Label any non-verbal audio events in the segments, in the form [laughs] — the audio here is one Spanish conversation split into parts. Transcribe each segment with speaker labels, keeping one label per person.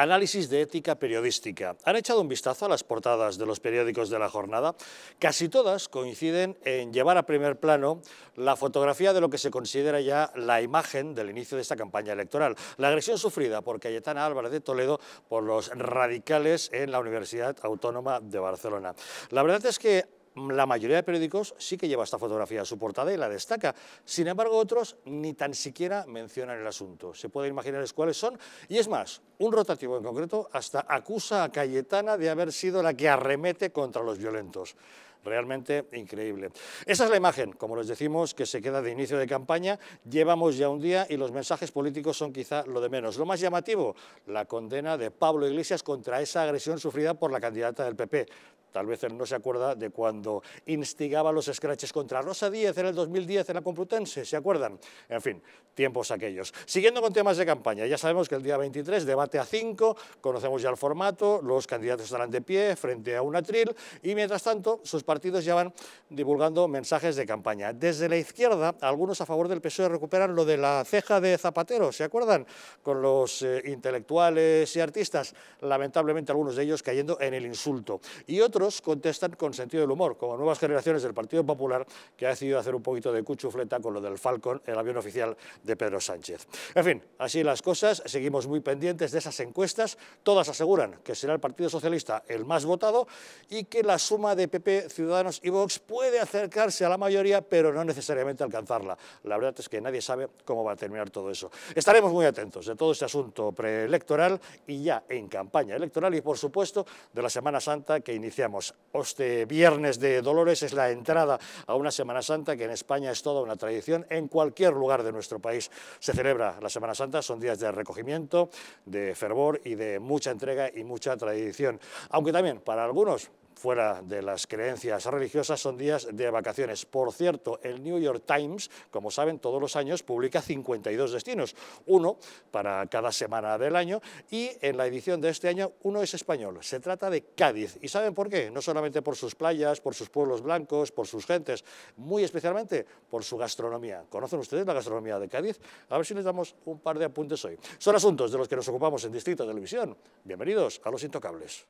Speaker 1: análisis de ética periodística. ¿Han echado un vistazo a las portadas de los periódicos de la jornada? Casi todas coinciden en llevar a primer plano la fotografía de lo que se considera ya la imagen del inicio de esta campaña electoral. La agresión sufrida por Cayetana Álvarez de Toledo por los radicales en la Universidad Autónoma de Barcelona. La verdad es que la mayoría de periódicos sí que lleva esta fotografía a su portada y la destaca. Sin embargo, otros ni tan siquiera mencionan el asunto. Se puede imaginar cuáles son. Y es más, un rotativo en concreto hasta acusa a Cayetana de haber sido la que arremete contra los violentos. Realmente increíble. Esa es la imagen, como les decimos, que se queda de inicio de campaña. Llevamos ya un día y los mensajes políticos son quizá lo de menos. Lo más llamativo, la condena de Pablo Iglesias contra esa agresión sufrida por la candidata del PP. Tal vez él no se acuerda de cuando instigaba los scratches contra Rosa Díez en el 2010 en la Complutense, ¿se acuerdan? En fin, tiempos aquellos. Siguiendo con temas de campaña, ya sabemos que el día 23, debate a 5, conocemos ya el formato, los candidatos estarán de pie frente a un atril y mientras tanto sus partidos ya van divulgando mensajes de campaña. Desde la izquierda, algunos a favor del PSOE recuperan lo de la ceja de Zapatero, ¿se acuerdan? Con los eh, intelectuales y artistas, lamentablemente algunos de ellos cayendo en el insulto. Y otros contestan con sentido del humor, como nuevas generaciones del Partido Popular, que ha decidido hacer un poquito de cuchufleta con lo del Falcon, el avión oficial de Pedro Sánchez. En fin, así las cosas, seguimos muy pendientes de esas encuestas, todas aseguran que será el Partido Socialista el más votado y que la suma de PP, Ciudadanos y Vox puede acercarse a la mayoría, pero no necesariamente alcanzarla. La verdad es que nadie sabe cómo va a terminar todo eso. Estaremos muy atentos de todo este asunto preelectoral y ya en campaña electoral y, por supuesto, de la Semana Santa que iniciamos este viernes de Dolores, es la entrada a una Semana Santa que en España es toda una tradición. En cualquier lugar de nuestro país se celebra la Semana Santa, son días de recogimiento, de fervor y de mucha entrega y mucha tradición. Aunque también para algunos fuera de las creencias religiosas son días de vacaciones. Por cierto, el New York Times, como saben, todos los años publica 52 destinos, uno para cada semana del año y en la edición de este año uno es español. Se trata de Cádiz. ¿Y saben por qué? No solamente por sus playas, por sus pueblos blancos, por sus gentes, muy especialmente por su gastronomía. ¿Conocen ustedes la gastronomía de Cádiz? A ver si les damos un par de apuntes hoy. Son asuntos de los que nos ocupamos en Distrito de Televisión. Bienvenidos a Los Intocables.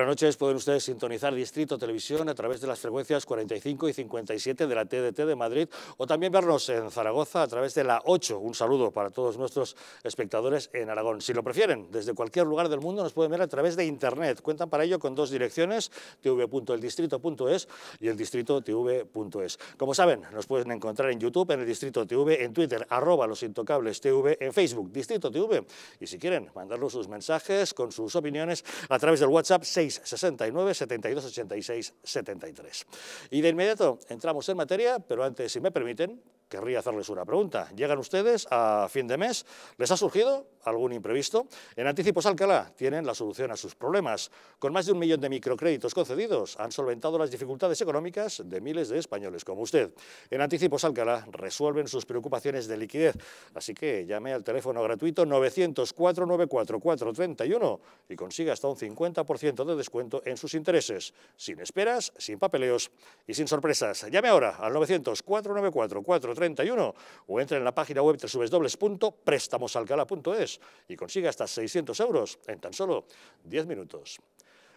Speaker 1: what noches pueden ustedes sintonizar Distrito Televisión a través de las frecuencias 45 y 57 de la TDT de Madrid o también vernos en Zaragoza a través de la 8. Un saludo para todos nuestros espectadores en Aragón. Si lo prefieren, desde cualquier lugar del mundo nos pueden ver a través de Internet. Cuentan para ello con dos direcciones, tv.eldistrito.es y eldistrito.tv.es. Como saben, nos pueden encontrar en YouTube, en el Distrito TV, en Twitter, arroba los intocables TV, en Facebook, Distrito TV. Y si quieren, mandarnos sus mensajes con sus opiniones a través del WhatsApp 6 69, 72, 86, 73. Y de inmediato entramos en materia, pero antes, si me permiten, querría hacerles una pregunta. Llegan ustedes a fin de mes, ¿les ha surgido algún imprevisto? En Anticipos Alcalá tienen la solución a sus problemas. Con más de un millón de microcréditos concedidos, han solventado las dificultades económicas de miles de españoles como usted. En Anticipos Alcalá resuelven sus preocupaciones de liquidez, así que llame al teléfono gratuito 904 431 y consiga hasta un 50% de descuento en sus intereses, sin esperas, sin papeleos y sin sorpresas. Llame ahora al 900 494 431 31 o entra en la página web www.préstamosalcala.es y consiga hasta 600 euros en tan solo 10 minutos.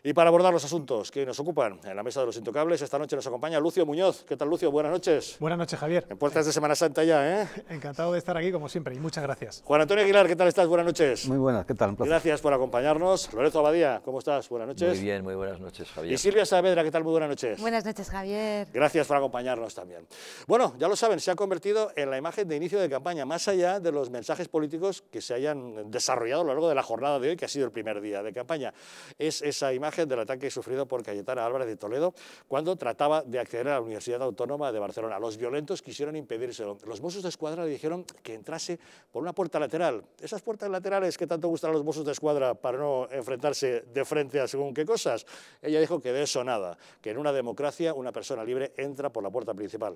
Speaker 1: Y para abordar los asuntos que nos ocupan en la mesa de los intocables, esta noche nos acompaña Lucio Muñoz. ¿Qué tal, Lucio? Buenas noches.
Speaker 2: Buenas noches, Javier.
Speaker 1: En puertas de Semana Santa ya, ¿eh?
Speaker 2: Encantado de estar aquí, como siempre, y muchas gracias.
Speaker 1: Juan Antonio Aguilar, ¿qué tal estás? Buenas noches. Muy buenas, ¿qué tal? Un Gracias por acompañarnos. Lorenzo Abadía, ¿cómo estás? Buenas noches. Muy bien, muy buenas noches, Javier. Y Silvia Saavedra, ¿qué tal? Muy buenas noches.
Speaker 3: Buenas noches, Javier.
Speaker 1: Gracias por acompañarnos también. Bueno, ya lo saben, se ha convertido en la imagen de inicio de campaña, más allá de los mensajes políticos que se hayan desarrollado a lo largo de la jornada de hoy, que ha sido el primer día de campaña. Es esa imagen del ataque sufrido por Cayetana Álvarez de Toledo cuando trataba de acceder a la Universidad Autónoma de Barcelona. Los violentos quisieron impedírselo. Los Mossos de Escuadra le dijeron que entrase por una puerta lateral. Esas puertas laterales que tanto gustan a los Mossos de Escuadra para no enfrentarse de frente a según qué cosas. Ella dijo que de eso nada, que en una democracia una persona libre entra por la puerta principal.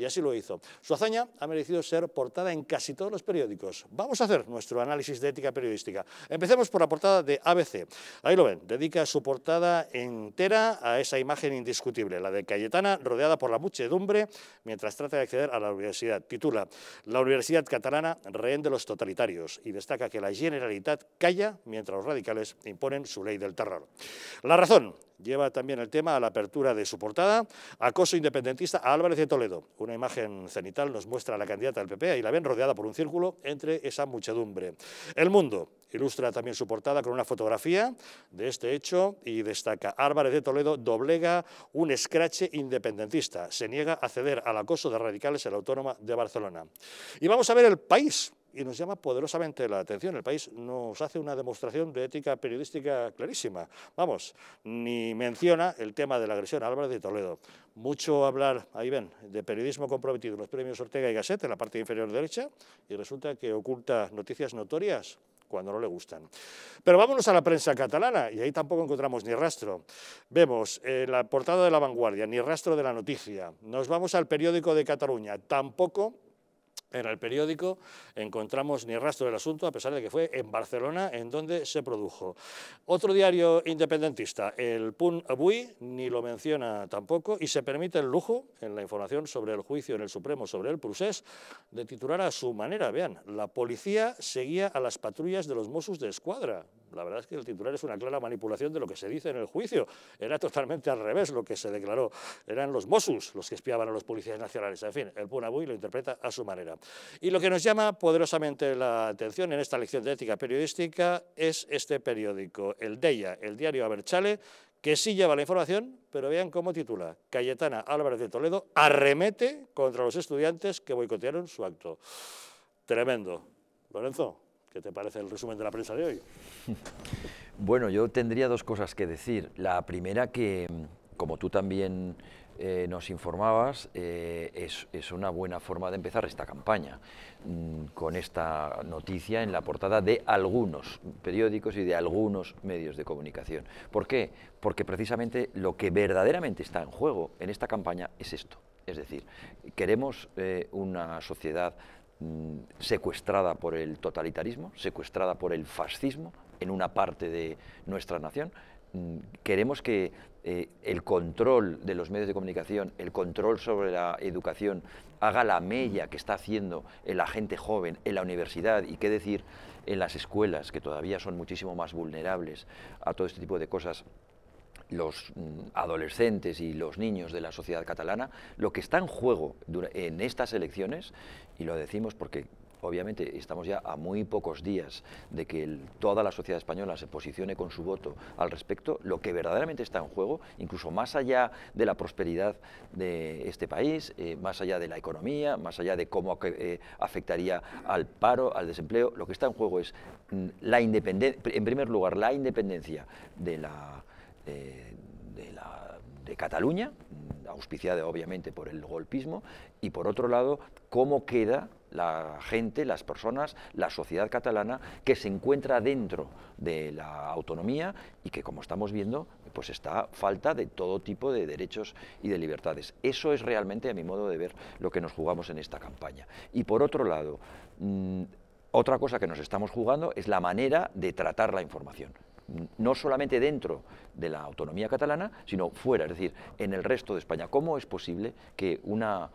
Speaker 1: Y así lo hizo. Su hazaña ha merecido ser portada en casi todos los periódicos. Vamos a hacer nuestro análisis de ética periodística. Empecemos por la portada de ABC. Ahí lo ven, dedica su portada entera a esa imagen indiscutible, la de Cayetana rodeada por la muchedumbre mientras trata de acceder a la universidad. Titula La Universidad Catalana rehén de los totalitarios y destaca que la Generalitat calla mientras los radicales imponen su ley del terror. La razón lleva también el tema a la apertura de su portada, acoso independentista a Álvarez de Toledo, una imagen cenital nos muestra a la candidata del PP y la ven rodeada por un círculo entre esa muchedumbre. El Mundo ilustra también su portada con una fotografía de este hecho y destaca Álvarez de Toledo doblega un escrache independentista. Se niega a ceder al acoso de radicales en la Autónoma de Barcelona. Y vamos a ver el país y nos llama poderosamente la atención. El país nos hace una demostración de ética periodística clarísima. Vamos, ni menciona el tema de la agresión a Álvarez de Toledo. Mucho hablar, ahí ven, de periodismo comprometido en los premios Ortega y Gasset, en la parte inferior derecha, y resulta que oculta noticias notorias cuando no le gustan. Pero vámonos a la prensa catalana, y ahí tampoco encontramos ni rastro. Vemos eh, la portada de La Vanguardia, ni rastro de la noticia. Nos vamos al periódico de Cataluña, tampoco en el periódico encontramos ni rastro del asunto, a pesar de que fue en Barcelona en donde se produjo. Otro diario independentista, el Pun Abui, ni lo menciona tampoco y se permite el lujo, en la información sobre el juicio en el Supremo sobre el Prusés, de titular a su manera, vean, la policía seguía a las patrullas de los Mossos de Escuadra, la verdad es que el titular es una clara manipulación de lo que se dice en el juicio. Era totalmente al revés lo que se declaró. Eran los Mossos los que espiaban a los policías nacionales. En fin, el Punabuy lo interpreta a su manera. Y lo que nos llama poderosamente la atención en esta lección de ética periodística es este periódico, el DEIA, el diario Aberchale, que sí lleva la información, pero vean cómo titula. Cayetana Álvarez de Toledo arremete contra los estudiantes que boicotearon su acto. Tremendo. Lorenzo. ¿Qué te parece el resumen de la prensa de hoy? [laughs]
Speaker 4: Bueno, yo tendría dos cosas que decir. La primera que, como tú también eh, nos informabas, eh, es, una buena forma de empezar esta campaña, mm, con esta noticia en la portada de algunos periódicos y de algunos medios de comunicación. ¿Por qué? Porque precisamente lo que verdaderamente está en juego en esta campaña es esto. Es decir, queremos eh, una sociedad Mm, secuestrada por el totalitarismo, secuestrada por el fascismo en una parte de nuestra nación. Mm, queremos que eh, el control de los medios de comunicación, el control sobre la educación, haga la mella que está haciendo la gente joven en la universidad y qué decir en las escuelas, que todavía son muchísimo más vulnerables a todo este tipo de cosas los mm, adolescentes y los niños de la sociedad catalana, lo que está en juego en estas elecciones, y lo decimos porque obviamente estamos ya a muy pocos días de que toda la sociedad española se posicione con su voto al respecto, lo que verdaderamente está en juego, incluso más allá de la prosperidad de este país, eh, más allá de la economía, más allá de cómo eh, afectaría al paro, al desempleo, lo que está en juego es mm, la independencia, en primer lugar, la independencia de la de, Cataluña, auspiciada obviamente por el golpismo, y por otro lado, cómo queda la gente, las personas, la sociedad catalana que se encuentra dentro de la autonomía y que, como estamos viendo, pues está falta de todo tipo de derechos y de libertades. Eso es realmente, a mi modo de ver, lo que nos jugamos en esta campaña. Y por otro lado, mm, otra cosa que nos estamos jugando es la manera de tratar la información no solamente dentro de la autonomía catalana, sino fuera, es decir, en el resto de España. ¿Cómo es posible que una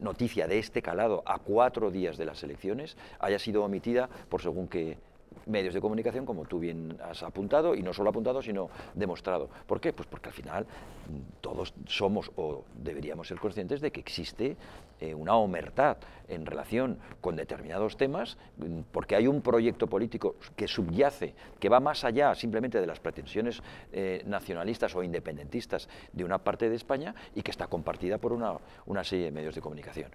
Speaker 4: noticia de este calado a cuatro días de las elecciones haya sido omitida por según qué medios de comunicación, como tú bien has apuntado, y no solo apuntado, sino demostrado. ¿Por qué? Pues porque al final mm, todos somos o deberíamos ser conscientes de que existe eh, una omertad en relación con determinados temas, mm, porque hay un proyecto político que subyace, que va más allá simplemente de las pretensiones eh, nacionalistas o independentistas de una parte de España y que está compartida por una serie de medios de comunicación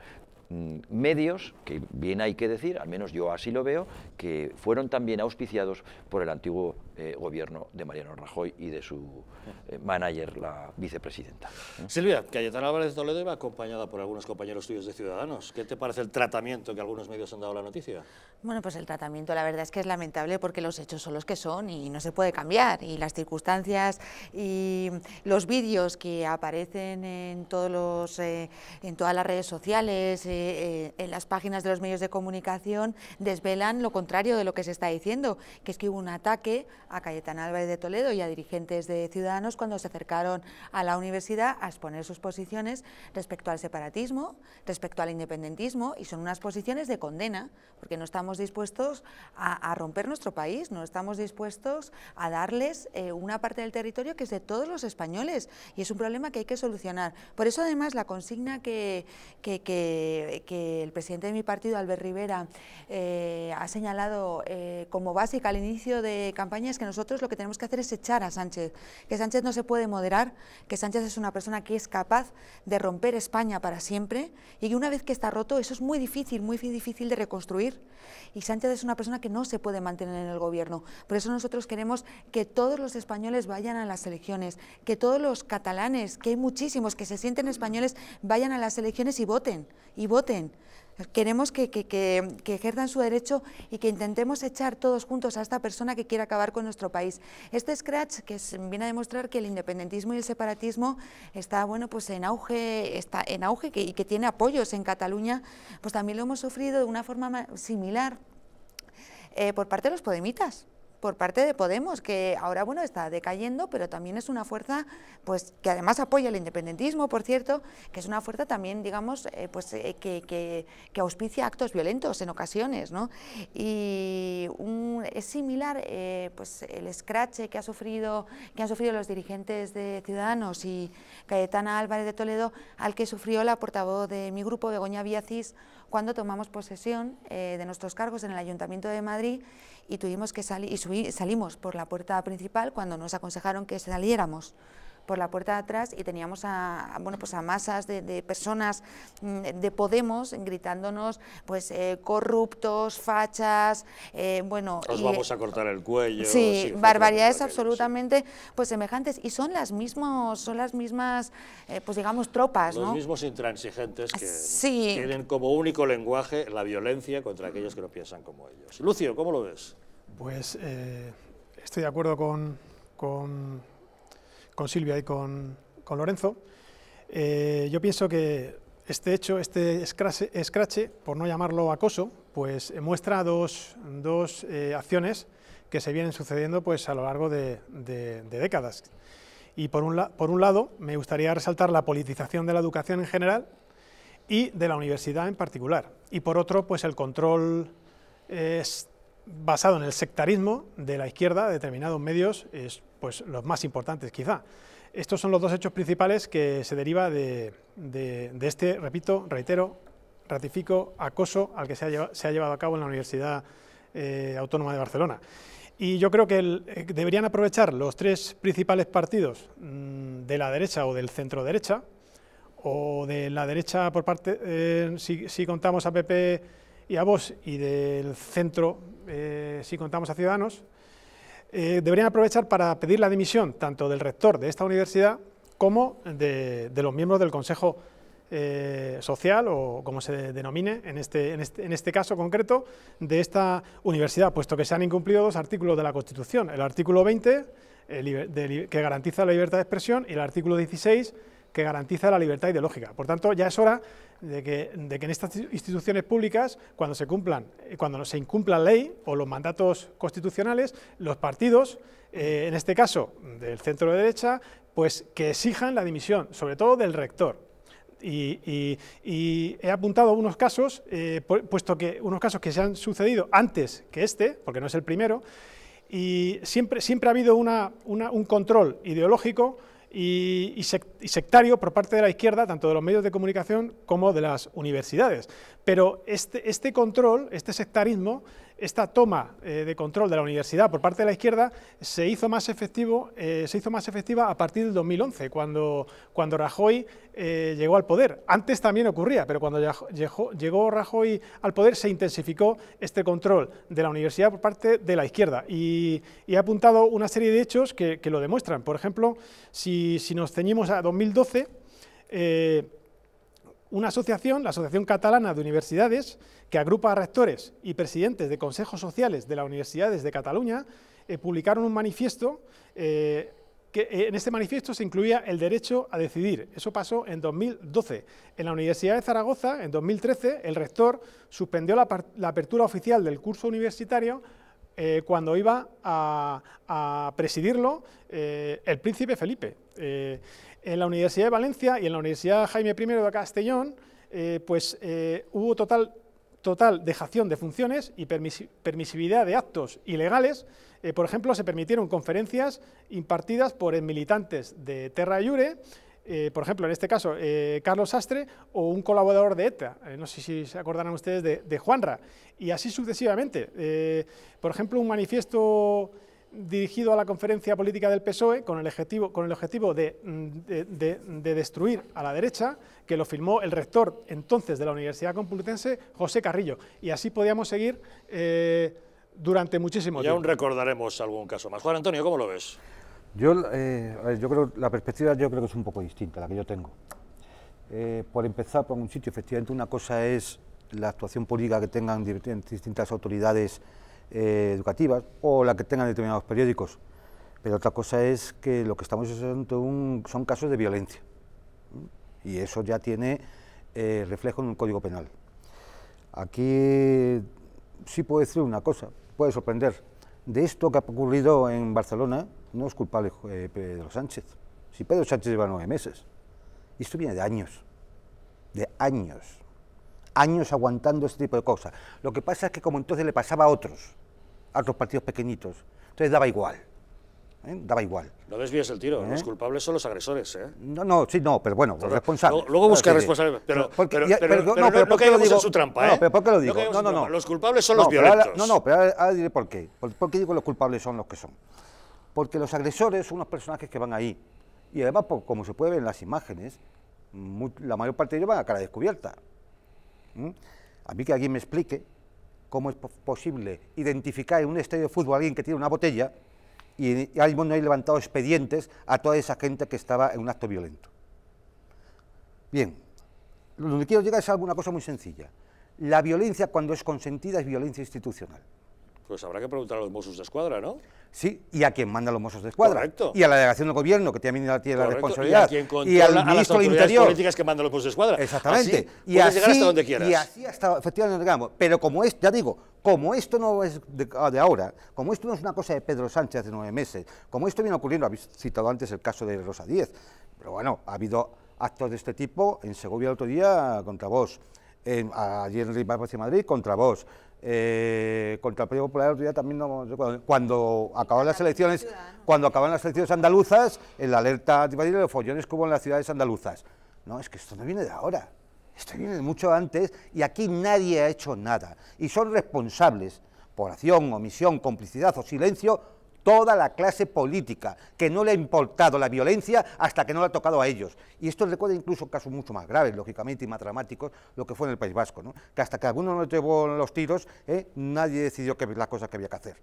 Speaker 4: mm, medios, que bien hay que decir, al menos yo así lo veo, que fueron también auspiciados por el antiguo eh, gobierno de Mariano Rajoy y de su eh, manager, la vicepresidenta.
Speaker 1: Silvia, Cayetana Álvarez Toledo va acompañada por algunos compañeros tuyos de Ciudadanos. ¿Qué te parece el tratamiento que algunos medios han dado a la noticia?
Speaker 3: Bueno, pues el tratamiento la verdad es que es lamentable porque los hechos son los que son y no se puede cambiar. Y las circunstancias y los vídeos que aparecen en, todos los, eh, en todas las redes sociales, en las páginas de los medios de comunicación, desvelan lo contrario de lo que se está diciendo, que es que hubo un ataque a Cayetana Álvarez de Toledo y a dirigentes de Ciudadanos cuando se acercaron a la universidad a exponer sus posiciones respecto al separatismo, respecto al independentismo, y son unas posiciones de condena, porque no estamos dispuestos a, romper nuestro país, no estamos dispuestos a darles eh, una parte del territorio que es de todos los españoles, y es un problema que hay que solucionar. Por eso, además, la consigna que, el presidente de mi partido, Albert Rivera, eh, ha señalado eh, como básica al inicio de campaña es que nosotros lo que tenemos que hacer es echar a Sánchez, que Sánchez no se puede moderar, que Sánchez es una persona que es capaz de romper España para siempre y que una vez que está roto eso es muy difícil, muy difícil de reconstruir y Sánchez es una persona que no se puede mantener en el gobierno. Por eso nosotros queremos que todos los españoles vayan a las elecciones, que todos los catalanes, que hay muchísimos que se sienten españoles, vayan a las elecciones y voten, y voten. Queremos que, que, ejerzan su derecho y que intentemos echar todos juntos a esta persona que quiere acabar con nuestro país. Este scratch que viene a demostrar que el independentismo y el separatismo está bueno pues en auge, está en auge y que tiene apoyos en Cataluña, pues también lo hemos sufrido de una forma similar eh, por parte de los podemitas por parte de Podemos, que ahora bueno está decayendo, pero también es una fuerza pues que además apoya el independentismo, por cierto, que es una fuerza también, digamos, eh, pues eh, que, auspicia actos violentos en ocasiones, ¿no? Y es similar eh, pues el escrache que ha sufrido que han sufrido los dirigentes de Ciudadanos y Cayetana Álvarez de Toledo al que sufrió la portavoz de mi grupo Begoña Viacis cuando tomamos posesión eh, de nuestros cargos en el Ayuntamiento de Madrid y tuvimos que salir y salimos por la puerta principal cuando nos aconsejaron que saliéramos por la puerta de atrás y teníamos a, bueno, pues a masas de, personas mm, de Podemos gritándonos pues eh, corruptos, fachas, eh, bueno... Os vamos a
Speaker 1: cortar el cuello. Sí, barbaridades
Speaker 3: absolutamente pues semejantes y son las, mismos, son las mismas, eh, pues digamos, tropas. Los
Speaker 1: mismos intransigentes que tienen como único lenguaje la violencia contra aquellos que no piensan como ellos. Lucio, ¿cómo lo ves?
Speaker 2: Pues estoy de acuerdo con con Silvia y con, Lorenzo, eh, yo pienso que este hecho, este escrache, por no llamarlo acoso, pues muestra dos, eh, acciones que se vienen sucediendo pues, a lo largo de, décadas. Y por un, por un lado, me gustaría resaltar la politización de la educación en general y de la universidad en particular. Y por otro, pues el control eh, es basado en el sectarismo de la izquierda, determinados medios, es pues los más importantes quizá. Estos son los dos hechos principales que se deriva de, este, repito, reitero, ratifico, acoso al que se ha, llevado, a cabo en la Universidad eh, Autónoma de Barcelona. Y yo creo que eh, deberían aprovechar los tres principales partidos mm, de la derecha o del centro derecha, o de la derecha por parte, eh, si, si, contamos a PP y a vos y del centro, si contamos a Ciudadanos, eh, deberían aprovechar para pedir la dimisión tanto del rector de esta universidad como de, los miembros del Consejo eh, Social o como se denomine este, en este, en, este, caso concreto de esta universidad, puesto que se han incumplido dos artículos de la Constitución, el artículo 20 que garantiza la libertad de expresión y el artículo 16 que garantiza la libertad ideológica. Por tanto, ya es hora de que, en estas instituciones públicas, cuando se cumplan, eh, cuando se incumpla la ley o los mandatos constitucionales, los partidos, eh, en este caso del centro de derecha, pues que exijan la dimisión, sobre todo del rector. Y, he apuntado unos casos, eh, puesto que unos casos que se han sucedido antes que este, porque no es el primero, y siempre, siempre ha habido una, un control ideológico y, sectario por parte de la izquierda, tanto de los medios de comunicación como de las universidades. Pero este, este control, este sectarismo, esta toma eh, de control de la universidad por parte de la izquierda se hizo más, efectivo, eh, se hizo más efectiva a partir del 2011, cuando, cuando Rajoy eh, llegó al poder. Antes también ocurría, pero cuando llegó, Rajoy al poder se intensificó este control de la universidad por parte de la izquierda. Y, he ha apuntado una serie de hechos que, lo demuestran. Por ejemplo, si, si, nos ceñimos a 2012, una asociación, la Asociación Catalana de Universidades, que agrupa a rectores y presidentes de consejos sociales de las universidades de Cataluña, eh, publicaron un manifiesto eh, que eh, en este manifiesto se incluía el derecho a decidir. Eso pasó en 2012. En la Universidad de Zaragoza, en 2013, el rector suspendió la, apertura oficial del curso universitario cuando iba a, presidirlo el príncipe Felipe. En la Universidad de Valencia y en la Universidad Jaime I de Castellón, eh, pues eh, hubo total, total dejación de funciones y permisividad de actos ilegales. Eh, por ejemplo, se permitieron conferencias impartidas por militantes de Terra Iure, por ejemplo, en este caso, Carlos Sastre o un colaborador de ETA, no sé si se acordarán ustedes de Juanra, y así sucesivamente. por ejemplo, un manifiesto dirigido a la conferencia política del PSOE con el objetivo, con el objetivo de, destruir a la derecha, que lo firmó el rector entonces de la Universidad Complutense, José Carrillo. Y así podíamos seguir eh, durante muchísimo tiempo. Y aún recordaremos algún caso más. Juan Antonio, ¿cómo lo ves?
Speaker 5: Yo, eh, yo creo la perspectiva yo creo que es un poco distinta a la que yo tengo. Eh, por empezar, por un sitio, efectivamente, una cosa es la actuación política que tengan distintas autoridades eh, educativas o la que tengan determinados periódicos. Pero otra cosa es que lo que estamos haciendo son casos de violencia. Y eso ya tiene eh, reflejo en un código penal. Aquí sí puedo decir una cosa, puede sorprender. De esto que ha ocurrido en Barcelona no es culpable eh, Pedro Sánchez. Si Pedro Sánchez lleva nueve meses, y esto viene de años, de años años aguantando este tipo de cosas. Lo que pasa es que como entonces le pasaba a otros, a otros partidos pequeñitos, entonces daba igual. ¿eh? daba igual.
Speaker 1: No desvíes el tiro, los ¿Eh? culpables son los agresores. ¿eh?
Speaker 5: No, no, sí, no, pero bueno, los responsables. Luego busca ah, responsables,
Speaker 1: pero, porque, pero, no, pero digo, en su trampa. No, ¿eh? pero ¿por qué lo digo? No, no, no. Los culpables son los violentos. no, no,
Speaker 5: pero ahora, diré por qué. Por, qué digo los culpables son los que son? Porque los agresores son unos personajes que van ahí. Y además, como se puede ver en las imágenes, la mayor parte de ellos van a cara descubierta. A mí que alguien me explique cómo es posible identificar en un estadio de fútbol a alguien que tiene una botella y al mismo no hay levantado expedientes a toda esa gente que estaba en un acto violento. Bien, lo que quiero llegar es a alguna cosa muy sencilla. La violencia cuando es consentida es violencia institucional.
Speaker 1: Pues habrá que preguntar a los Mossos de Escuadra, ¿no?
Speaker 5: Sí, y a quien manda los Mossos de Escuadra. Correcto. Y a la delegación de gobierno, que también tiene la responsabilidad. Y, a quien y al ministro las Interior. políticas
Speaker 1: que manda los Mossos de Escuadra. Exactamente. y así, hasta donde quieras. Y así
Speaker 5: hasta, efectivamente, llegamos. Pero como es, ya digo, como esto no es ah, de, ahora, como esto no es una cosa de Pedro Sánchez hace nueve meses, como esto viene ocurriendo, habéis citado antes el caso de Rosa Díez, pero bueno, ha habido actos de este tipo en Segovia el otro día contra vos, a ayer en Madrid contra vos, eh, contra el Partido Popular también no, cuando, acaban las elecciones cuando acaban las elecciones andaluzas el alerta de los follones como hubo en las ciudades andaluzas no es que esto no viene de ahora esto viene de mucho antes y aquí nadie ha hecho nada y son responsables por acción omisión complicidad o silencio toda la clase política, que no le ha importado la violencia hasta que no le ha tocado a ellos. Y esto recuerda incluso casos mucho más graves, lógicamente, y más dramáticos, lo que fue en el País Vasco, que hasta que alguno no llevó los tiros, ¿eh? nadie decidió que las cosas que había que hacer.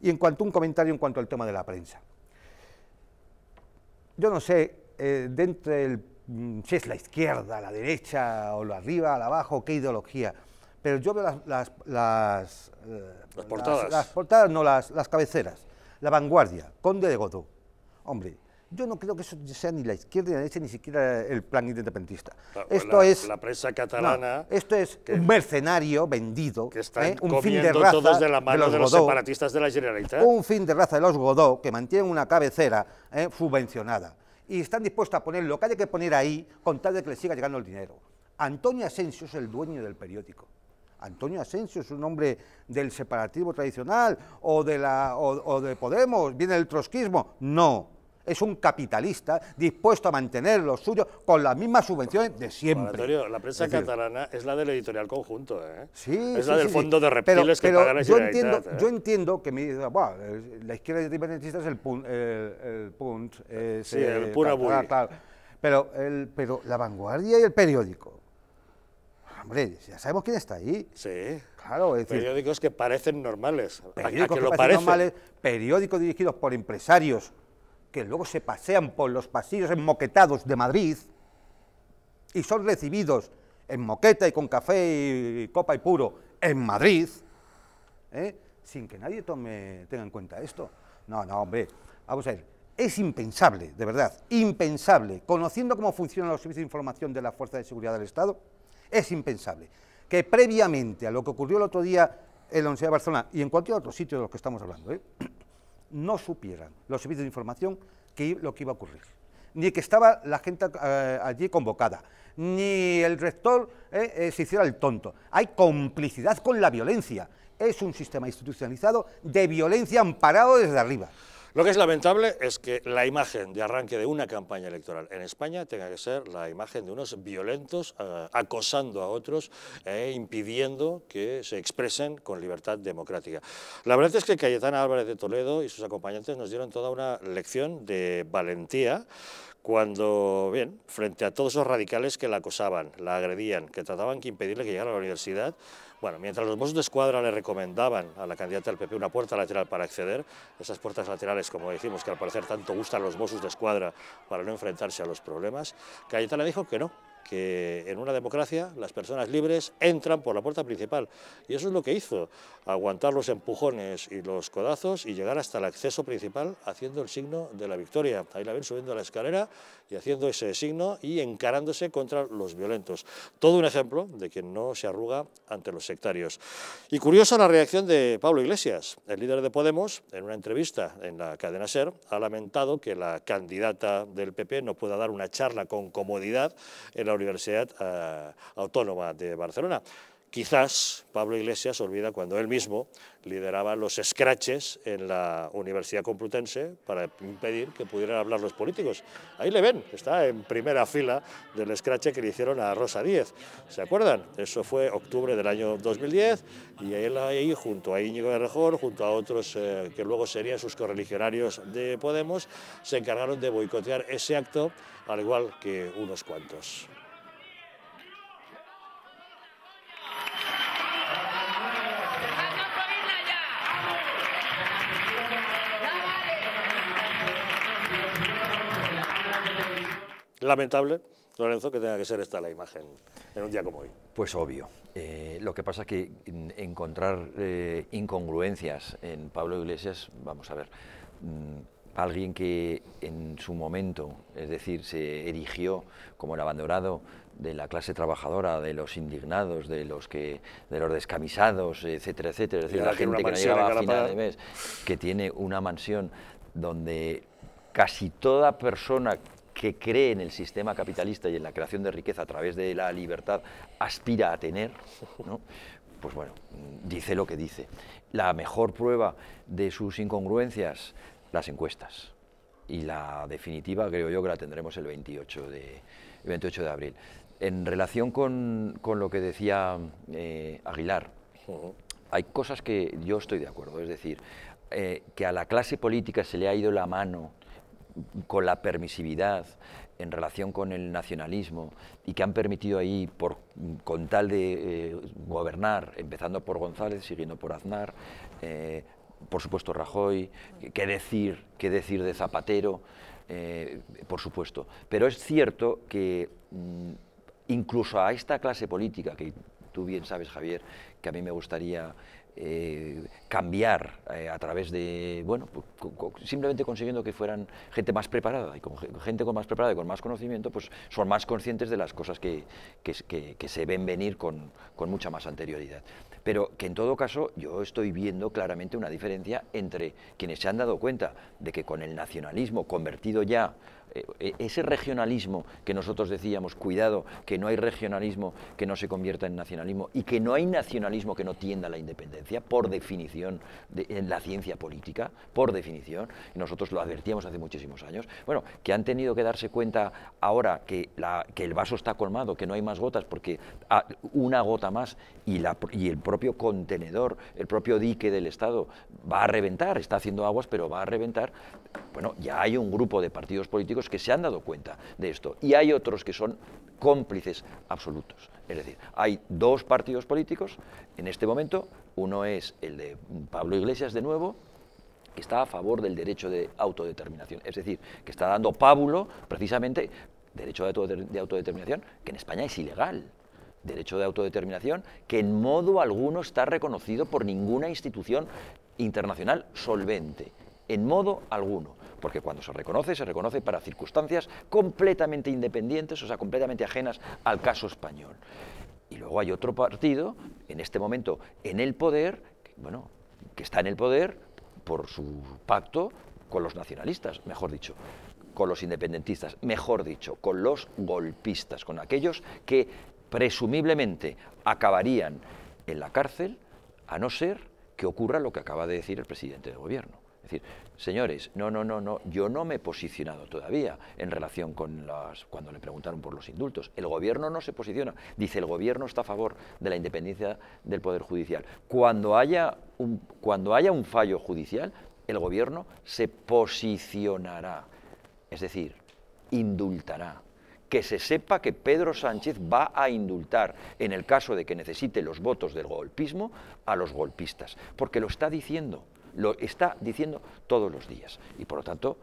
Speaker 5: Y en cuanto a un comentario en cuanto al tema de la prensa. Yo no sé, eh, mm, si es la izquierda, la derecha, o lo arriba, la abajo, qué ideología pero yo veo las, las, las, eh, las portadas. Las, portadas, no, las, cabeceras. La vanguardia, Conde de Godó. Hombre, yo no creo que eso sea ni la izquierda ni la derecha, ni siquiera el plan independentista. esto es la prensa catalana. es un mercenario vendido, que ¿eh? un fin de raza de los, separatistas
Speaker 1: de la Generalitat. Un
Speaker 5: fin de raza de los Godó que mantienen una cabecera ¿eh? subvencionada y están dispuestos a poner lo que haya que poner ahí con tal de que les siga llegando el dinero. Antonio Asensio es el dueño del periódico. Antonio Asensio es un hombre del separatismo tradicional o de, la, de Podemos, viene del trotskismo. No, es un capitalista dispuesto a mantener lo suyo con las mismas subvenciones de siempre. Antonio,
Speaker 1: la prensa catalana es la del editorial conjunto, ¿eh?
Speaker 5: Sí, es la del fondo de reptiles que yo entiendo, ¿eh? yo entiendo que me la izquierda independentista es el punt, el, el punt, Pero, el, pero la vanguardia y el periódico Hombre, ya sabemos quién está ahí. Sí. periódicos
Speaker 1: que parecen normales. Periódicos que, parecen normales,
Speaker 5: periódicos dirigidos por empresarios que luego se pasean por los pasillos enmoquetados de Madrid y son recibidos en moqueta y con café y copa y puro en Madrid, ¿eh? sin que nadie tome, tenga en cuenta esto. No, no, hombre, vamos a ver, es impensable, de verdad, impensable, conociendo cómo funcionan los servicios de información de la Fuerza de Seguridad del Estado, es impensable que previamente a lo que ocurrió el otro día en la Universidad de Barcelona y en cualquier otro sitio de los que estamos hablando, ¿eh? [clears throat] no supieran los servicios de información lo que iba a ocurrir, ni que estaba la gente eh, allí convocada, ni el rector ¿eh? se hiciera el tonto. Hay complicidad con la violencia. Es un sistema institucionalizado de violencia amparado desde arriba.
Speaker 1: Lo que es lamentable es que la imagen de arranque de una campaña electoral en España tenga que ser la imagen de unos violentos eh, acosando a otros, e impidiendo que se expresen con libertad democrática. La verdad es que Cayetana Álvarez de Toledo y sus acompañantes nos dieron toda una lección de valentía cuando, bien, frente a todos esos radicales que la acosaban, la agredían, que trataban de impedirle que llegara a la universidad, bueno, mientras los Mossos de Escuadra le recomendaban a la candidata del PP una puerta lateral para acceder, esas puertas laterales, como decimos, que al parecer tanto gustan los Mossos de Escuadra para no enfrentarse a los problemas, Cayetana dijo que no, que en una democracia las personas libres entran por la puerta principal. Y eso es lo que hizo, aguantar los empujones y los codazos y llegar hasta el acceso principal haciendo el signo de la victoria. Ahí la ven subiendo la escalera y haciendo ese signo y encarándose contra los violentos. Todo un ejemplo de quien no se arruga ante los sectarios. Y curiosa la reacción de Pablo Iglesias, el líder de Podemos, en una entrevista en la cadena SER, ha lamentado que la candidata del PP no pueda dar una charla con comodidad en la Universidad eh, Autónoma de Barcelona. Quizás Pablo Iglesias olvida cuando él mismo lideraba los escraches en la Universidad Complutense para impedir que pudieran hablar los políticos. Ahí le ven, está en primera fila del escrache que le hicieron a Rosa Díez. ¿Se acuerdan? Eso fue octubre del año 2010 y él ahí, junto a Íñigo de Rejón, junto a otros eh, que luego serían sus correligionarios de Podemos, se encargaron de boicotear ese acto, al igual que unos cuantos. lamentable, Lorenzo, que tenga que ser esta la imagen en un día como hoy.
Speaker 4: Pues obvio. Eh, lo que pasa es que encontrar eh, incongruencias en Pablo Iglesias, vamos a ver, mm, alguien que en su momento, es decir, se erigió como el abandonado... de la clase trabajadora, de los indignados, de los que, de los descamisados, etcétera, etcétera, es decir, la gente que no llegaba a final de mes, que tiene una mansión donde casi toda persona que cree en el sistema capitalista y en la creación de riqueza a través de la libertad aspira a tener, pues bueno, dice lo que dice. La mejor prueba de sus incongruencias, las encuestas. Y la definitiva, creo yo, que la tendremos el 28 de, 28 de abril. En relación con, lo que decía eh, Aguilar, hay cosas que yo estoy de acuerdo, es decir, eh, que a la clase política se le ha ido la mano con la permisividad, en relación con el nacionalismo y que han permitido ahí, por, con tal de eh, gobernar, empezando por González, siguiendo por Aznar, eh, por supuesto Rajoy, qué decir, qué decir de Zapatero, eh, por supuesto. Pero es cierto que mm, incluso a esta clase política, que tú bien sabes, Javier, que a mí me gustaría eh, cambiar eh, a través de, bueno, pues, simplemente consiguiendo que fueran gente más preparada, y como gente con más preparada y con más conocimiento, pues son más conscientes de las cosas que, que se ven venir con, con, mucha más anterioridad. Pero que en todo caso yo estoy viendo claramente una diferencia entre quienes se han dado cuenta de que con el nacionalismo convertido ya eh, eh, ese regionalismo que nosotros decíamos, cuidado, que no hay regionalismo que no se convierta en nacionalismo y que no hay nacionalismo que no tienda a la independencia, por definición, en la ciencia política, por definición, y nosotros lo advertíamos hace muchísimos años, bueno, que han tenido que darse cuenta ahora que, el vaso está colmado, que no hay más gotas, porque una gota más y el propio contenedor, el propio dique del Estado va a reventar, está haciendo aguas, pero va a reventar, bueno, ya hay un grupo de partidos políticos que se han dado cuenta de esto y hay otros que son cómplices absolutos. Es decir, hay dos partidos políticos en este momento, uno es el de Pablo Iglesias de nuevo, que está a favor del derecho de autodeterminación, es decir, que está dando pábulo precisamente derecho de autodeterminación, que en España es ilegal derecho de autodeterminación que en modo alguno está reconocido por ninguna institución internacional solvente en modo alguno. Porque cuando se reconoce, se reconoce para circunstancias completamente independientes, o sea, completamente ajenas al caso español. Y luego hay otro partido, en este momento en el poder, que, bueno, que está en el poder por su pacto con los nacionalistas, mejor dicho, con los independentistas, mejor dicho, con los golpistas, con aquellos que presumiblemente acabarían en la cárcel a no ser que ocurra lo que acaba de decir el presidente del gobierno. Es decir, señores, no, no, no, no, yo no me he posicionado todavía en relación con las, cuando le preguntaron por los indultos. El gobierno no se posiciona. Dice, el gobierno está a favor de la independencia del Poder Judicial. Cuando haya un, cuando haya un fallo judicial, el gobierno se posicionará. Es decir, indultará que se sepa que Pedro Sánchez va a indultar, en el caso de que necesite los votos del golpismo, a los golpistas, porque lo está diciendo lo está diciendo todos los días. Y por lo tanto,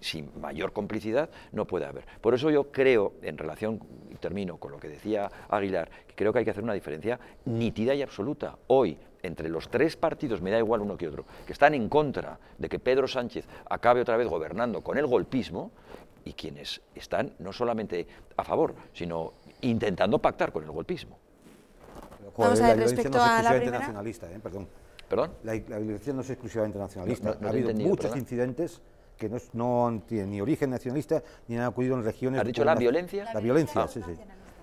Speaker 4: sin mayor complicidad no puede haber. Por eso yo creo, en relación, y termino con lo que decía Aguilar, que creo que hay que hacer una diferencia nítida y absoluta hoy entre los tres partidos, me da igual uno que otro, que están en contra de que Pedro Sánchez acabe otra vez gobernando con el golpismo y quienes están no solamente a favor, sino intentando pactar con el golpismo.
Speaker 3: respecto a
Speaker 5: ¿Perdón? La, violencia no es exclusivamente nacionalista. ha habido muchos incidentes que no, no tienen ni origen nacionalista ni han ocurrido en regiones. Ha dicho la violencia? La, violencia, sí, sí.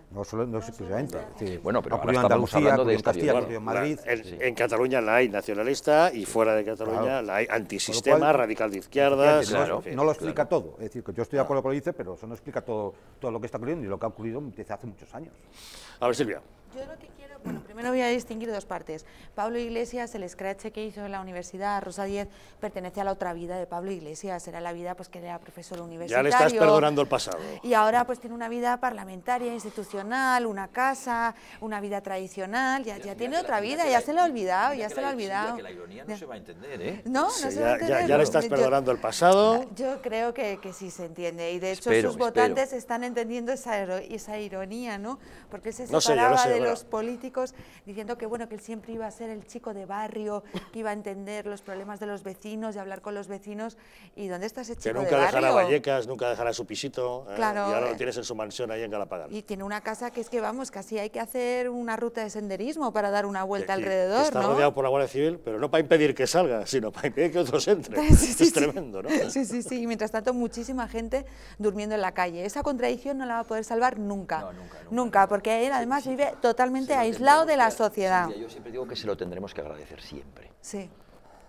Speaker 5: No solo, es exclusivamente. Bueno, pero ahora estamos hablando de Castilla, en Madrid.
Speaker 1: en, Cataluña la hay nacionalista y fuera de Cataluña la hay antisistema, radical de izquierdas. no, lo explica
Speaker 5: todo. Es decir, que yo estoy de acuerdo con lo que dice, pero eso no explica todo, todo lo que está ocurriendo ni lo que ha ocurrido desde hace muchos años. A ver, Silvia.
Speaker 3: Yo lo que quiero, bueno, primero voy a distinguir dos partes. Pablo Iglesias, el scratch que hizo en la universidad, Rosa Diez, pertenece a la otra vida de Pablo Iglesias, era la vida pues que era profesor universitario. Ya le estás perdonando
Speaker 1: el pasado. Y
Speaker 3: ahora pues tiene una vida parlamentaria, institucional, una casa, una vida tradicional, ya, tiene otra vida, ya, se la ha olvidado, ya se la ha olvidado. la
Speaker 4: ironía no se va a entender, ¿eh? No, no se va a entender. Ya, le estás perdonando
Speaker 3: el pasado. Yo creo que, sí se entiende y de hecho sus votantes están entendiendo esa, ironía, ¿no? Porque él se separaba no sé, los políticos diciendo que bueno que él siempre iba a ser el chico de barrio, que iba a entender los problemas de los vecinos y hablar con los vecinos. ¿Y dónde está ese chico Que nunca dejará Vallecas,
Speaker 1: nunca dejará su pisito. ¿eh? Claro, y ahora lo tienes en su mansión ahí en Galapagar.
Speaker 3: Y tiene una casa que es que vamos, casi hay que hacer una ruta de senderismo para dar una vuelta alrededor. está rodeado
Speaker 1: por la Guardia Civil, pero no para impedir que salga, sino para impedir que otros entren. [laughs] es tremendo, ¿no?
Speaker 3: Sí, sí, sí. Y mientras tanto, muchísima gente durmiendo en la calle. Esa contradicción no la va a poder salvar nunca, nunca, porque él además vive totalmente aislado de la sociedad.
Speaker 4: yo siempre digo que se lo tendremos que agradecer siempre.
Speaker 3: Sí.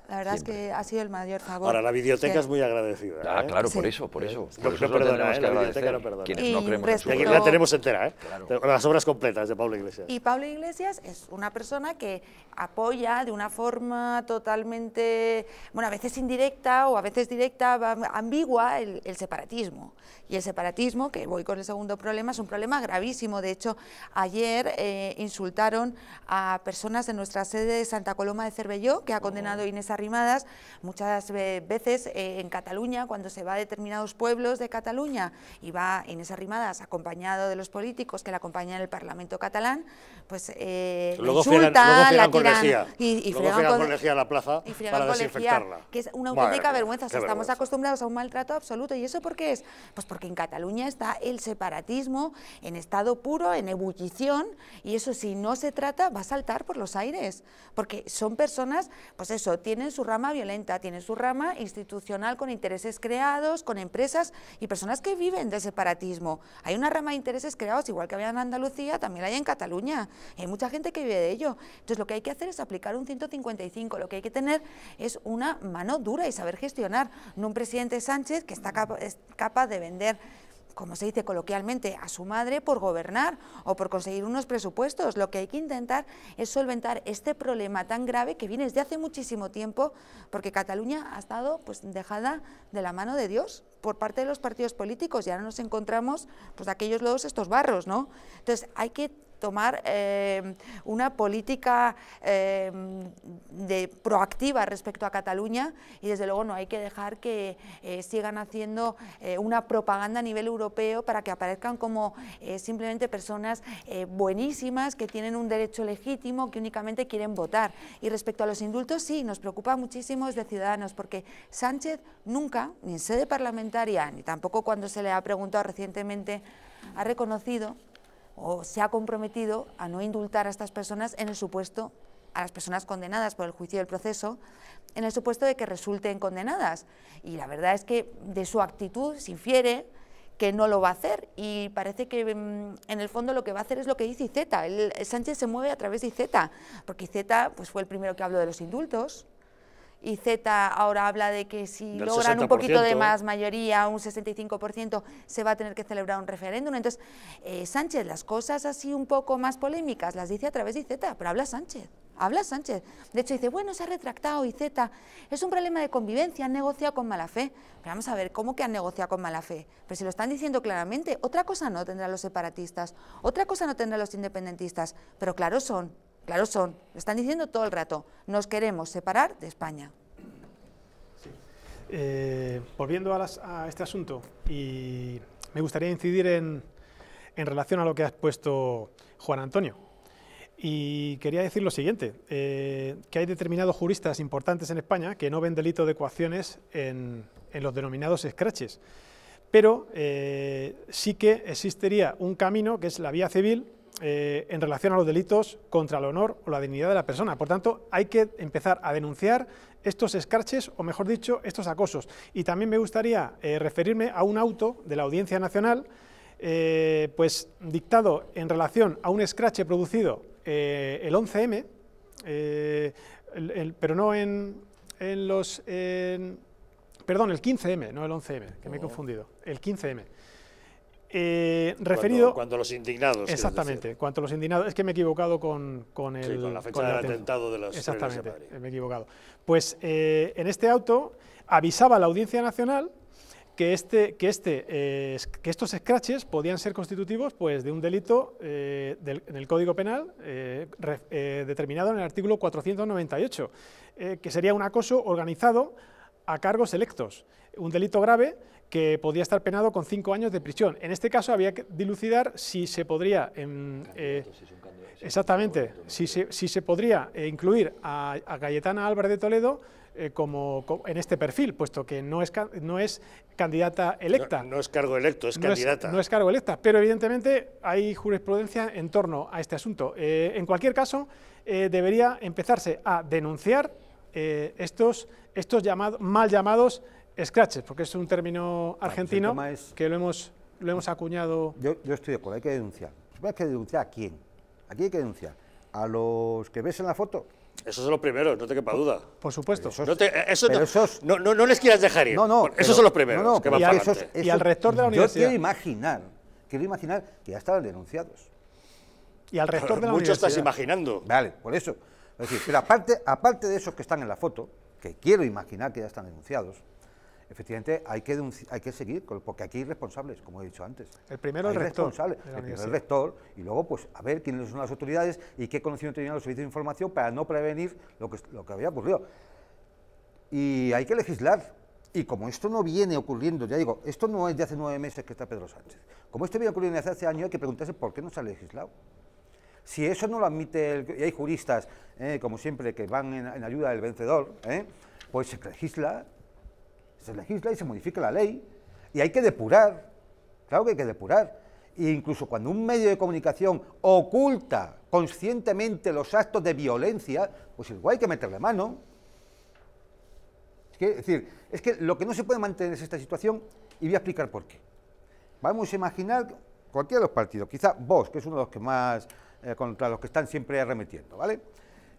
Speaker 3: La verdad es que ha sido el mayor favor. Ahora, la biblioteca es muy
Speaker 4: agradecida. Ah, ¿eh? claro, por eso, por eso. no, perdona, ¿eh? la biblioteca no creemos La tenemos
Speaker 1: entera, ¿eh? las obras completas de Pablo Iglesias. Y
Speaker 3: Pablo Iglesias es una persona que apoya de una forma totalmente, bueno, a veces indirecta o a veces directa, ambigua, el, separatismo. Y el separatismo, que voy con el segundo problema, es un problema gravísimo. De hecho, ayer eh, insultaron a personas de nuestra sede de Santa Coloma de Cervelló, que ha condenado oh. Inés rimadas, muchas veces eh, en Cataluña, cuando se va a determinados pueblos de Cataluña y va en esas rimadas acompañado de los políticos que la acompañan en el Parlamento catalán, pues eh, luego la tiran y, fregan a la plaza para desinfectarla. que es una auténtica vergüenza, estamos acostumbrados a un maltrato absoluto. ¿Y eso por qué es? Pues porque en Cataluña está el separatismo en estado puro, en ebullición, y eso si no se trata va a saltar por los aires, porque son personas, pues eso, tienen su rama violenta, tiene su rama institucional con intereses creados, con empresas y personas que viven del separatismo. Hay una rama de intereses creados, igual que había en Andalucía, también hay en Cataluña. Hay mucha gente que vive de ello. Entonces lo que hay que hacer es aplicar un 155, lo que hay que tener es una mano dura y saber gestionar, no un presidente Sánchez que está capaz de vender como se dice coloquialmente, a su madre por gobernar o por conseguir unos presupuestos. Lo que hay que intentar es solventar este problema tan grave que viene desde hace muchísimo tiempo, porque Cataluña ha estado pues, dejada de la mano de Dios por parte de los partidos políticos y ahora nos encontramos pues, aquellos lodos estos barros. ¿no? Entonces hay que tomar eh, una política eh, de, proactiva respecto a Cataluña y desde luego no hay que dejar que eh, sigan haciendo una propaganda a nivel europeo para que aparezcan como simplemente personas buenísimas que tienen un derecho legítimo que únicamente quieren votar. Y respecto a los indultos sí, nos preocupa muchísimo de Ciudadanos porque Sánchez nunca, ni en sede parlamentaria, ni tampoco cuando se le ha preguntado recientemente, ha reconocido o se ha comprometido a no indultar a estas personas en el supuesto, a las personas condenadas por el juicio del proceso, en el supuesto de que resulten condenadas. Y la verdad es que de su actitud se infiere que no lo va a hacer y parece que mm, en el fondo lo que va a hacer es lo que dice Z. El, Sánchez se mueve a través de Z porque Z pues, fue el primero que habló de los indultos, y Z ahora habla de que si logran un poquito de más mayoría, un 65%, se va a tener que celebrar un referéndum. Entonces, eh, Sánchez, las cosas así un poco más polémicas las dice a través de Z, pero habla Sánchez. Habla Sánchez. De hecho, dice, bueno, se ha retractado y Z. Es un problema de convivencia, han negociado con mala fe. Pero vamos a ver, ¿cómo que han negociado con mala fe? Pero si lo están diciendo claramente, otra cosa no tendrán los separatistas, otra cosa no tendrán los independentistas, pero claro son Claro son, lo están diciendo todo el rato, nos queremos separar de España.
Speaker 2: Eh, volviendo a, este asunto, y me gustaría incidir en, en, relación a lo que ha expuesto Juan Antonio. Y quería decir lo siguiente, eh, que hay determinados juristas importantes en España que no ven delito de ecuaciones en, en los denominados scratches pero eh, sí que existiría un camino que es la vía civil eh, en relación a los delitos contra el honor o la dignidad de la persona. Por tanto, hay que empezar a denunciar estos escarches, o mejor dicho, estos acosos. Y también me gustaría eh, referirme a un auto de la Audiencia Nacional, eh, pues dictado en relación a un escrache producido el 11M, pero no en, los... perdón, el 15M, no el 11M, que me he oh. confundido, el 15M. Eh, referido. Cuando, los indignados. Exactamente, cuando los indignados. Es que me he equivocado con, con el. con la fecha atentado, de los Exactamente, me he equivocado. Pues eh, en este auto avisaba la Audiencia Nacional que, este, que, este, eh, que estos escraches podían ser constitutivos pues, de un delito del, en el Código Penal determinado en el artículo 498, que sería un acoso organizado a cargos electos. Un delito grave que podía estar penado con cinco años de prisión. En este caso había que dilucidar si se podría, em, eh, exactamente, si se, se podría eh, incluir a, a, Cayetana Álvarez de Toledo eh, como, en este perfil, puesto que no es, no es candidata electa.
Speaker 1: No, es cargo electo, es candidata. no es
Speaker 2: cargo electa, pero evidentemente hay jurisprudencia en torno a este asunto. en cualquier caso, debería empezarse a denunciar estos, estos mal llamados Scratches, porque es un término pues argentino que lo hemos, lo hemos acuñado.
Speaker 5: Yo, estoy de acuerdo, hay que denunciar. Hay que denunciar a quién. Aquí hay que denunciar. A los que ves en la foto,
Speaker 1: Esos son los primeros, no te quepa duda.
Speaker 5: Por supuesto. Eh, no, les quieras dejar ir. No, no.
Speaker 1: Esos son los primeros que y, al rector de la universidad. Yo quiero
Speaker 5: imaginar, quiero imaginar que ya estaban denunciados.
Speaker 2: Y al rector de la universidad. Mucho estás
Speaker 5: imaginando. Vale, por eso. Es decir, pero aparte, aparte de esos que están en la foto, que quiero imaginar que ya están denunciados, efectivamente hay que, hay que seguir, porque aquí hay responsables, como he dicho antes. El primero el rector. Responsable, el primero el rector, y luego pues a ver quiénes son las autoridades y qué conocimiento tienen los servicios de información para no prevenir lo que, lo que había ocurrido. Y hay que legislar, y como esto no viene ocurriendo, ya digo, esto no es de hace nueve meses que está Pedro Sánchez. Como esto viene ocurriendo desde hace años, hay que preguntarse por qué no se ha legislado. Si eso no lo admite, el, y hay juristas, eh, como siempre, que van en, ayuda del vencedor, eh, pues se legisla se legisla y se modifica la ley y hay que depurar, claro que hay que depurar. E incluso cuando un medio de comunicación oculta conscientemente los actos de violencia, pues igual hay que meterle mano. Es, que, decir, es que lo que no se puede mantener es esta situación y voy a explicar por qué. Vamos a imaginar cualquiera de los partidos, quizá vos, que es uno de los que más eh, contra los que están siempre arremetiendo, ¿vale?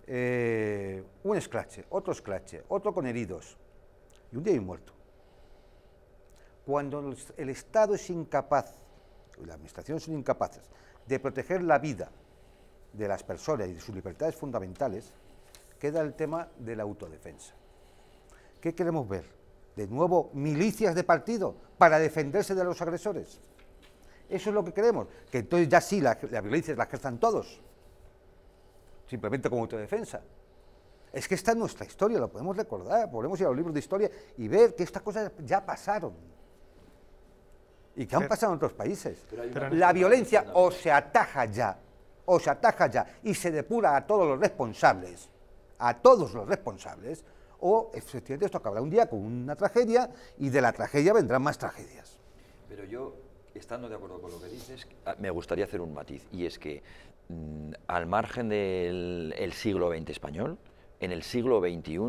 Speaker 5: Eh, un esclache, otro esclache, otro con heridos, y un día hay muerto. Cuando el Estado es incapaz, y las administraciones son incapaces, de proteger la vida de las personas y de sus libertades fundamentales, queda el tema de la autodefensa. ¿Qué queremos ver? ¿De nuevo milicias de partido para defenderse de los agresores? Eso es lo que queremos, que entonces ya sí, las la las que están todos, simplemente como autodefensa. Es que esta en nuestra historia, lo podemos recordar, podemos ir a los libros de historia y ver que estas cosas ya pasaron. Y que han pasado en otros países. La violencia o se ataja ya, o se ataja ya y se depura a todos los responsables, a todos los responsables, o efectivamente esto acabará un día con una tragedia y de la tragedia vendrán más tragedias. Pero yo, estando
Speaker 4: de acuerdo con lo que dices, ah, me gustaría hacer un matiz, y es que mm, al margen del siglo XX español, en el siglo XXI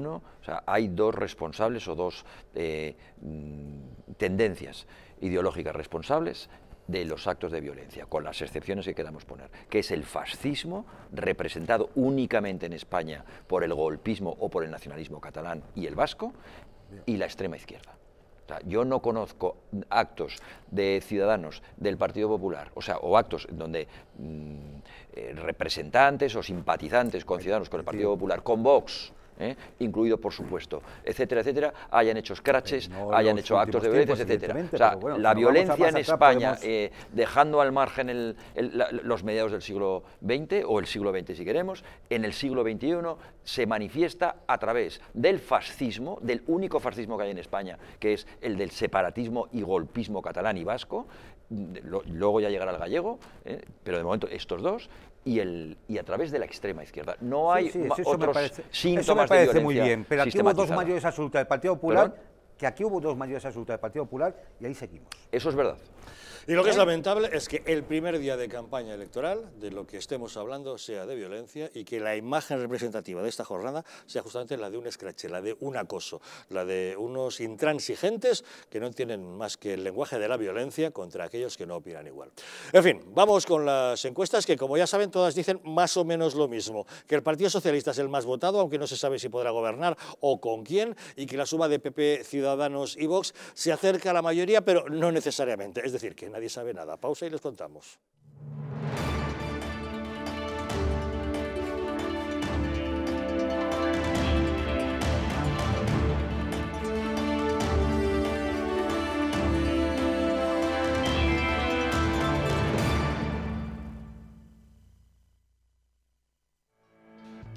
Speaker 4: hay dos responsables o dos eh, mm, tendencias ideológicas responsables de los actos de violencia, con las excepciones que queramos poner, que es el fascismo, representado únicamente en España por el golpismo o por el nacionalismo catalán y el vasco, y la extrema izquierda yo no conozco actos de ciudadanos del Partido Popular, o sea, o actos donde mm, eh, representantes o simpatizantes con ciudadanos, con el Partido Popular, con Vox, ¿eh? incluido por supuesto, etcétera, etcétera, hayan hecho scratches, eh, hayan hecho actos de violencia, etcétera. O sea, la violencia en España, eh, dejando al margen los mediados del siglo XX o el siglo XX si queremos, en el siglo XXI se manifiesta a través del fascismo, del único fascismo que hay en España, que es el del separatismo y golpismo catalán y vasco, luego ya llegará el gallego, pero de momento estos dos, y, el, y a través de la extrema izquierda. No hay sí, eso otros síntomas me parece muy bien, pero aquí hubo dos mayores
Speaker 5: absolutas del Partido Popular, que aquí hubo dos mayores absolutas del Partido Popular y ahí seguimos. Eso es verdad. Y lo que es ¿Eh? lamentable
Speaker 1: es que el primer día de campaña electoral, de lo que estemos hablando, sea de violencia y que la imagen
Speaker 5: representativa de esta
Speaker 1: jornada sea justamente la de un escrache, la de un acoso, la de unos intransigentes que no tienen más que el lenguaje de la violencia contra aquellos que no opinan igual. En fin, vamos con las encuestas que, como ya saben, todas dicen más o menos lo mismo, que el Partido Socialista es el más votado, aunque no se sabe si podrá gobernar o con quién, y que la suma de PP, Ciudadanos y Vox se acerca a la mayoría, pero no necesariamente. Es decir, que nadie sabe nada. Pausa y les contamos.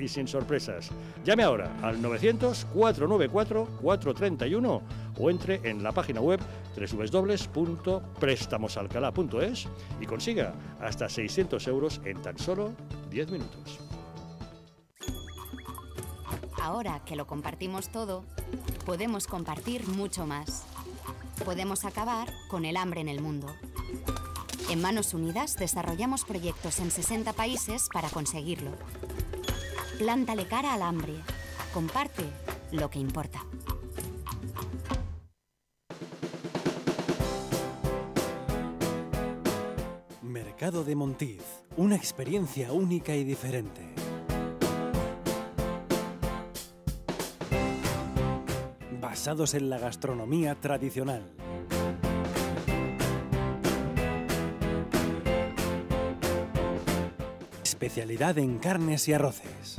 Speaker 1: y sin sorpresas. Llame ahora al 900-494-431 o entre en la página web www.préstamosalcalá.es y consiga hasta 600 euros en tan solo 10 minutos.
Speaker 3: Ahora que lo compartimos todo, podemos compartir mucho más. Podemos acabar con el hambre en el mundo. En Manos Unidas desarrollamos proyectos en 60 países para conseguirlo. Plántale cara al hambre. Comparte lo que importa.
Speaker 2: Mercado de
Speaker 1: Montiz, una experiencia única y diferente.
Speaker 2: Basados en la gastronomía tradicional especialidad en carnes y arroces.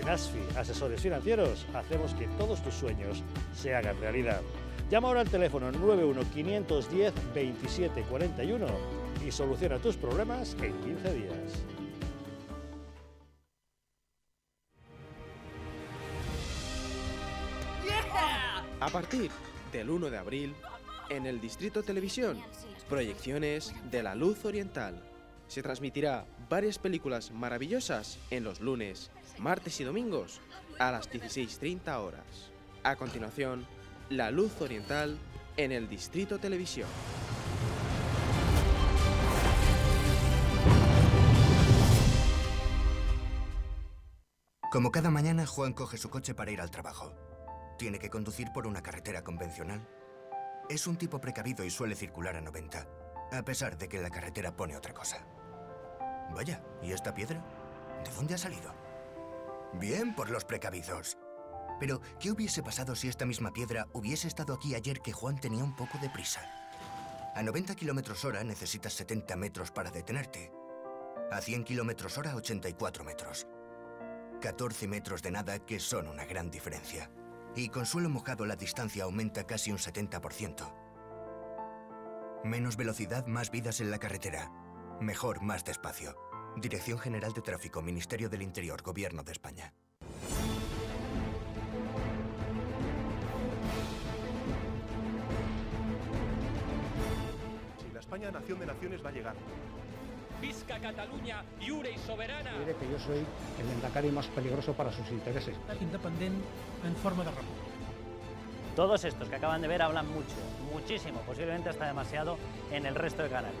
Speaker 1: En ASFI, Asesores Financieros, hacemos que todos tus sueños se hagan realidad. Llama ahora al teléfono 91-510-2741 y soluciona tus problemas en 15 días.
Speaker 2: A partir del 1 de abril, en el Distrito Televisión, proyecciones de la luz oriental. Se transmitirá varias películas maravillosas en los lunes, martes y domingos a las 16.30 horas. A continuación, La Luz Oriental en el Distrito Televisión.
Speaker 5: Como cada mañana, Juan coge su coche para ir al trabajo. Tiene que conducir por una carretera convencional. Es un tipo precavido y suele circular a 90, a pesar de que la carretera pone otra cosa. Vaya, ¿y esta piedra? ¿De dónde ha salido? Bien por los precavidos. Pero, ¿qué hubiese pasado si esta misma piedra hubiese estado aquí ayer que Juan tenía un poco de prisa? A 90 kilómetros hora necesitas 70 metros para detenerte. A 100 kilómetros hora, 84 metros. 14 metros de nada que son una gran diferencia. Y con suelo mojado la distancia aumenta casi un 70%. Menos velocidad, más vidas en la carretera. Mejor, más despacio. Dirección General de Tráfico, Ministerio del Interior, Gobierno de España.
Speaker 2: Si la España nación de naciones va a llegar. Visca Cataluña, y soberana.
Speaker 4: Mire
Speaker 5: que yo soy el lendacario más peligroso para
Speaker 2: sus intereses. en forma de Todos estos que acaban
Speaker 4: de ver hablan mucho, muchísimo, posiblemente hasta demasiado, en el resto de canales